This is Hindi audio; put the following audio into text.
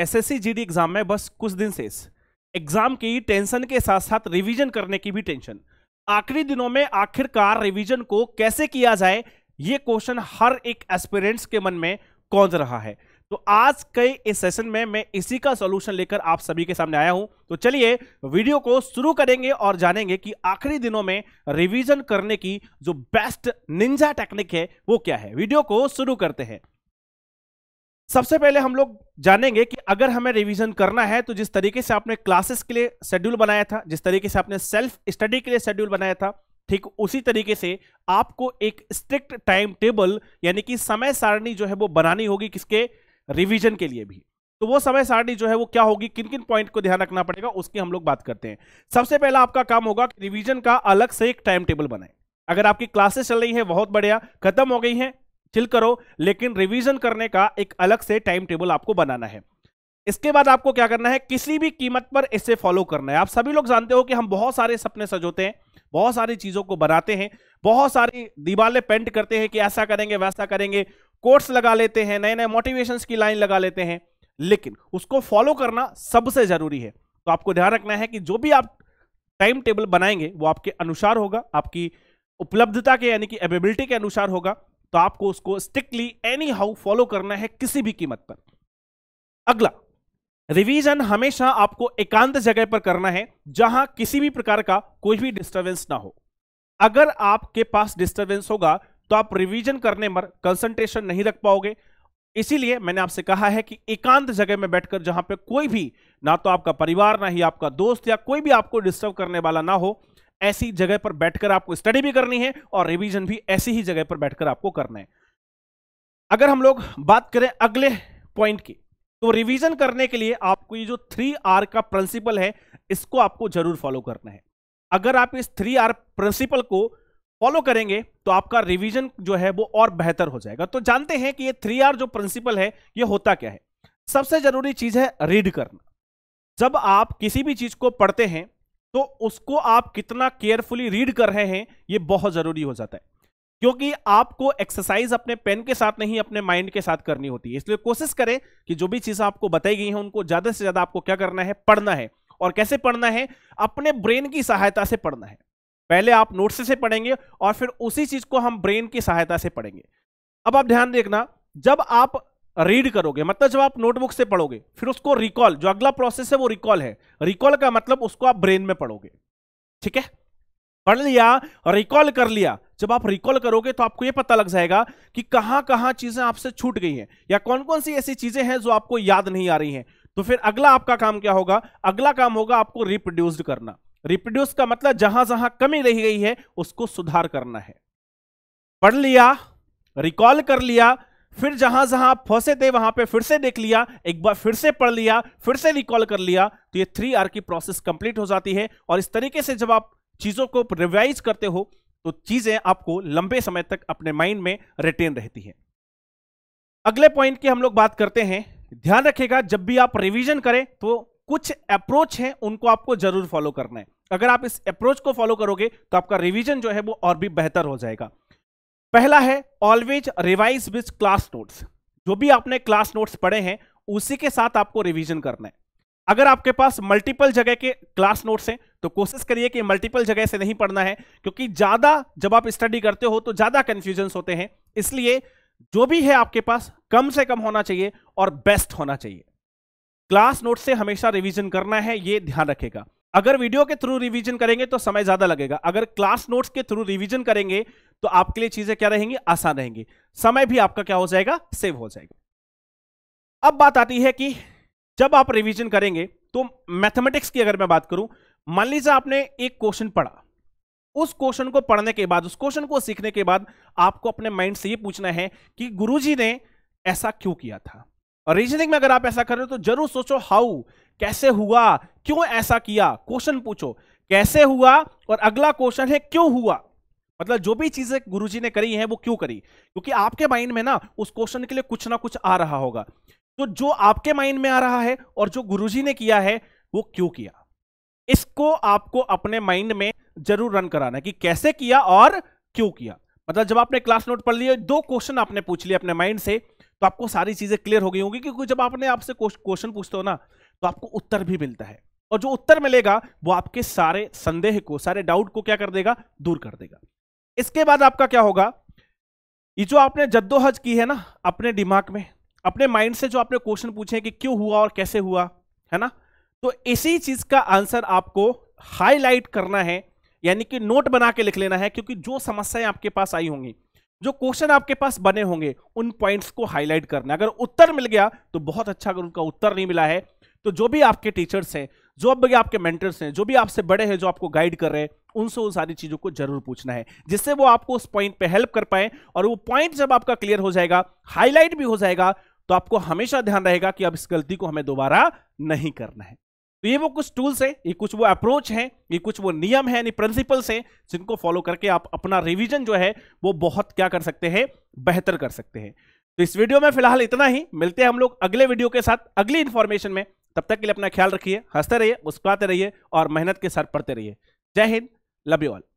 एसएससी जीडी एग्जाम में बस कुछ दिन से एग्जाम की टेंशन के साथ साथ रिवीजन करने की भी टेंशन आखिरी दिनों में आखिरकार रिवीजन को कैसे किया जाए ये क्वेश्चन हर एक एस्पिरेंट्स के मन में कौंज रहा है तो आज के इस सेशन में मैं इसी का सॉल्यूशन लेकर आप सभी के सामने आया हूं तो चलिए वीडियो को शुरू करेंगे और जानेंगे कि आखिरी दिनों में रिवीजन करने की जो बेस्ट निंजा टेक्निक है वो क्या है वीडियो को शुरू करते हैं सबसे पहले हम लोग जानेंगे कि अगर हमें रिवीजन करना है तो जिस तरीके से आपने क्लासेस के लिए शेड्यूल बनाया था जिस तरीके से आपने सेल्फ स्टडी के लिए शेड्यूल बनाया था ठीक उसी तरीके से आपको एक स्ट्रिक्ट टाइम टेबल यानी कि समय सारणी जो है वो बनानी होगी किसके रिवीजन के लिए भी तो वो समय सारणी जो है वो क्या होगी किन किन पॉइंट को ध्यान रखना पड़ेगा उसकी हम लोग बात करते हैं सबसे पहला आपका काम होगा कि रिवीजन का अलग से एक टाइम टेबल बनाए अगर आपकी क्लासेस चल रही है बहुत बढ़िया खत्म हो गई है चिल करो लेकिन रिवीजन करने का एक अलग से टाइम टेबल आपको बनाना है इसके बाद आपको क्या करना है किसी भी कीमत पर इसे फॉलो करना है आप सभी लोग जानते हो कि हम बहुत सारे सपने सजोते हैं बहुत सारी चीज़ों को बनाते हैं बहुत सारी दीवारें पेंट करते हैं कि ऐसा करेंगे वैसा करेंगे कोर्स लगा लेते हैं नए नए मोटिवेशन की लाइन लगा लेते हैं लेकिन उसको फॉलो करना सबसे ज़रूरी है तो आपको ध्यान रखना है कि जो भी आप टाइम टेबल बनाएंगे वो आपके अनुसार होगा आपकी उपलब्धता के यानी कि एबिलिटी के अनुसार होगा तो आपको उसको स्ट्रिक्टली एनी हाउ फॉलो करना है किसी भी कीमत पर अगला रिवीजन हमेशा आपको एकांत जगह पर करना है जहां किसी भी प्रकार का कोई भी डिस्टरबेंस ना हो अगर आपके पास डिस्टरबेंस होगा तो आप रिवीजन करने पर कंसंट्रेशन नहीं रख पाओगे इसीलिए मैंने आपसे कहा है कि एकांत जगह में बैठकर जहां पे कोई भी ना तो आपका परिवार ना ही आपका दोस्त या कोई भी आपको डिस्टर्ब करने वाला ना हो ऐसी जगह पर बैठकर आपको स्टडी भी करनी है और रिवीजन भी ऐसी ही जगह पर बैठकर आपको करना है अगर हम लोग बात करें अगले पॉइंट की तो रिवीजन करने के लिए आपको ये जो थ्री आर का प्रिंसिपल है इसको आपको जरूर फॉलो करना है अगर आप इस थ्री आर प्रिंसिपल को फॉलो करेंगे तो आपका रिवीजन जो है वो और बेहतर हो जाएगा तो जानते हैं कि ये थ्री आर जो प्रिंसिपल है ये होता क्या है सबसे जरूरी चीज है रीड करना जब आप किसी भी चीज को पढ़ते हैं तो उसको आप कितना केयरफुली रीड कर रहे हैं ये बहुत ज़रूरी हो जाता है क्योंकि आपको एक्सरसाइज अपने पेन के साथ नहीं अपने माइंड के साथ करनी होती है इसलिए कोशिश करें कि जो भी चीज़ आपको बताई गई हैं उनको ज़्यादा से ज़्यादा आपको क्या करना है पढ़ना है और कैसे पढ़ना है अपने ब्रेन की सहायता से पढ़ना है पहले आप नोट्स से पढ़ेंगे और फिर उसी चीज़ को हम ब्रेन की सहायता से पढ़ेंगे अब आप ध्यान देखना जब आप रीड करोगे मतलब जब आप नोटबुक से पढ़ोगे फिर उसको रिकॉल जो अगला प्रोसेस है वो रिकॉल है रिकॉल का मतलब उसको आप ब्रेन में पढ़ोगे ठीक है पढ़ लिया रिकॉल कर लिया जब आप रिकॉल करोगे तो आपको यह पता लग जाएगा कि कहां कहां चीजें आपसे छूट गई हैं या कौन कौन सी ऐसी चीजें हैं जो आपको याद नहीं आ रही हैं तो फिर अगला आपका काम क्या होगा अगला काम होगा आपको रिप्रोड्यूस्ड करना रिप्रोड्यूस का मतलब जहां जहां कमी रही गई है उसको सुधार करना है पढ़ लिया रिकॉल कर लिया फिर जहां जहां आप फंसे थे वहां पे फिर से देख लिया एक बार फिर से पढ़ लिया फिर से रिकॉल कर लिया तो ये थ्री आर की प्रोसेस कंप्लीट हो जाती है और इस तरीके से जब आप चीजों को रिवाइज करते हो तो चीजें आपको लंबे समय तक अपने माइंड में रिटेन रहती है अगले पॉइंट की हम लोग बात करते हैं ध्यान रखेगा जब भी आप रिविजन करें तो कुछ अप्रोच है उनको आपको जरूर फॉलो करना है अगर आप इस अप्रोच को फॉलो करोगे तो आपका रिवीजन जो है वो और भी बेहतर हो जाएगा पहला है always revise with class notes जो भी आपने क्लास नोट्स पढ़े हैं उसी के साथ आपको रिवीजन करना है अगर आपके पास मल्टीपल जगह के क्लास नोट्स हैं तो कोशिश करिए कि मल्टीपल जगह से नहीं पढ़ना है क्योंकि ज़्यादा जब आप स्टडी करते हो तो ज़्यादा कंफ्यूजन होते हैं इसलिए जो भी है आपके पास कम से कम होना चाहिए और बेस्ट होना चाहिए क्लास नोट से हमेशा रिवीजन करना है ये ध्यान रखेगा अगर वीडियो के थ्रू रिवीजन करेंगे तो समय ज्यादा लगेगा अगर क्लास नोट्स के थ्रू रिवीजन करेंगे तो आपके लिए चीजें क्या रहेंगी आसान रहेंगी समय भी आपका क्या हो जाएगा सेव हो जाएगा अब बात आती है कि जब आप रिवीजन करेंगे तो मैथमेटिक्स की अगर मैं बात करूं मान लीजिए आपने एक क्वेश्चन पढ़ा उस क्वेश्चन को पढ़ने के बाद उस क्वेश्चन को सीखने के बाद आपको अपने माइंड से यह पूछना है कि गुरु ने ऐसा क्यों किया था और रीजनिंग में अगर आप ऐसा कर रहे हो तो जरूर सोचो हाउ कैसे हुआ क्यों ऐसा किया क्वेश्चन पूछो कैसे हुआ और अगला क्वेश्चन है क्यों हुआ मतलब जो भी चीजें गुरुजी ने करी हैं वो क्यों करी क्योंकि आपके माइंड में ना उस क्वेश्चन के लिए कुछ ना कुछ आ रहा होगा तो जो आपके माइंड में आ रहा है और जो गुरुजी ने किया है वो क्यों किया इसको आपको अपने माइंड में जरूर रन कराना है कि कैसे किया और क्यों किया मतलब जब आपने क्लास नोट पढ़ लिया दो क्वेश्चन आपने पूछ लिया अपने माइंड से तो आपको सारी चीजें क्लियर हो गई होंगी क्योंकि जब आपने आपसे क्वेश्चन पूछते हो ना तो आपको उत्तर भी मिलता है और जो उत्तर मिलेगा वो आपके सारे संदेह को सारे डाउट को क्या कर देगा दूर कर देगा इसके बाद आपका क्या होगा ये जो आपने जद्दोहज की है ना अपने दिमाग में अपने माइंड से जो आपने क्वेश्चन पूछे कि क्यों हुआ और कैसे हुआ है ना तो इसी चीज का आंसर आपको हाईलाइट करना है यानी कि नोट बना के लिख लेना है क्योंकि जो समस्याएं आपके पास आई होंगी जो क्वेश्चन आपके पास बने होंगे उन पॉइंट्स को हाईलाइट करना अगर उत्तर मिल गया तो बहुत अच्छा अगर उनका उत्तर नहीं मिला है तो जो भी आपके टीचर्स हैं जो भी आपके मेंटर्स हैं जो भी आपसे बड़े हैं जो आपको गाइड कर रहे हैं उनसे उन सारी चीज़ों को जरूर पूछना है जिससे वो आपको उस पॉइंट पे हेल्प कर पाए और वो पॉइंट जब आपका क्लियर हो जाएगा हाईलाइट भी हो जाएगा तो आपको हमेशा ध्यान रहेगा कि अब इस गलती को हमें दोबारा नहीं करना है तो ये वो कुछ टूल्स हैं ये कुछ वो अप्रोच हैं ये कुछ वो नियम हैं यानी प्रिंसिपल्स हैं जिनको फॉलो करके आप अपना रिवीजन जो है वो बहुत क्या कर सकते हैं बेहतर कर सकते हैं तो इस वीडियो में फिलहाल इतना ही मिलते हैं हम लोग अगले वीडियो के साथ अगली इन्फॉर्मेशन में तब तक के लिए अपना ख्याल रखिए हंसते रहिए मुस्कुराते रहिए और मेहनत के साथ पढ़ते रहिए जय हिंद लव यू ऑल